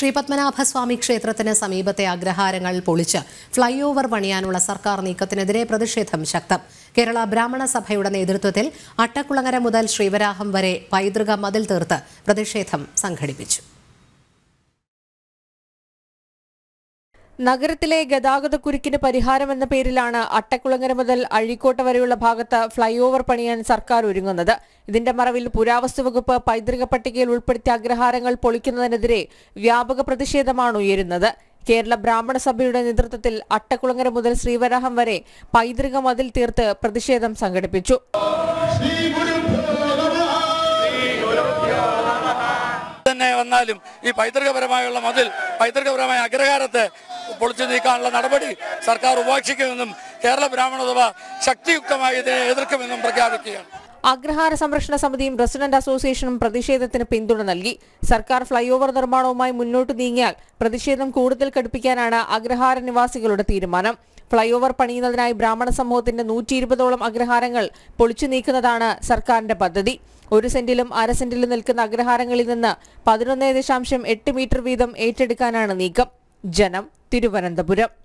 ശ്രീപത്മനാഭസ്വാമി ക്ഷേത്രത്തിന് സമീപത്തെ അഗ്രഹാരങ്ങൾ പൊളിച്ച് ഫ്ളൈ ഓവർ പണിയാനുള്ള സർക്കാർ നീക്കത്തിനെതിരെ പ്രതിഷേധം ശക്തം കേരള ബ്രാഹ്മണ സഭയുടെ നേതൃത്വത്തിൽ അട്ടക്കുളങ്ങര മുതൽ ശ്രീവരാഹം വരെ പൈതൃക മതിൽ തീർത്ത് പ്രതിഷേധം സംഘടിപ്പിച്ചു നഗരത്തിലെ പരിഹാരം പരിഹാരമെന്ന പേരിലാണ് അട്ടക്കുളങ്ങര മുതൽ അഴീക്കോട്ട വരെയുള്ള ഭാഗത്ത് ഫ്ളൈ ഓവർ പണിയാൻ സർക്കാർ ഒരുങ്ങുന്നത് ഇതിന്റെ മറവിൽ പുരാവസ്തു വകുപ്പ് പൈതൃക പട്ടികയിൽ ഉൾപ്പെടുത്തിയ അഗ്രഹാരങ്ങൾ പൊളിക്കുന്നതിനെതിരെ വ്യാപക പ്രതിഷേധമാണ് ഉയരുന്നത് കേരള ബ്രാഹ്മണ സഭയുടെ നേതൃത്വത്തിൽ അട്ടക്കുളങ്ങര മുതൽ ശ്രീവരാഹം വരെ പൈതൃക മതിൽ തീർത്ത് പ്രതിഷേധം സംഘടിപ്പിച്ചു തന്നെ വന്നാലും ഈ പൈതൃകപരമായുള്ള മതിൽ പൈതൃകപരമായ അഗ്രഹാരത്തെ പൊളിച്ചു നീക്കാനുള്ള നടപടി സർക്കാർ ഉപേക്ഷിക്കുമെന്നും കേരള ബ്രാഹ്മണ സഭ ശക്തിയുക്തമായി ഇതിനെ എതിർക്കുമെന്നും പ്രഖ്യാപിക്കുകയാണ് അഗ്രഹാര സംരക്ഷണ സമിതിയും റെസിഡന്റ് അസോസിയേഷനും പ്രതിഷേധത്തിന് പിന്തുണ നൽകി സർക്കാർ ഫ്ലൈഓവർ നിർമ്മാണവുമായി മുന്നോട്ട് നീങ്ങിയാൽ പ്രതിഷേധം കൂടുതൽ കടുപ്പിക്കാനാണ് അഗ്രഹാര നിവാസികളുടെ തീരുമാനം ഫ്ളൈഓവർ പണിയുന്നതിനായി ബ്രാഹ്മണ സമൂഹത്തിന്റെ നൂറ്റി ഇരുപതോളം അഗ്രഹാരങ്ങൾ പൊളിച്ചു നീക്കുന്നതാണ് സർക്കാരിന്റെ പദ്ധതി ഒരു സെന്റിലും അര സെന്റിലും നിൽക്കുന്ന അഗ്രഹാരങ്ങളിൽ നിന്ന് പതിനൊന്നേ ദശാംശം എട്ട് മീറ്റർ വീതം ഏറ്റെടുക്കാനാണ് നീക്കം ജനം തിരുവനന്തപുരം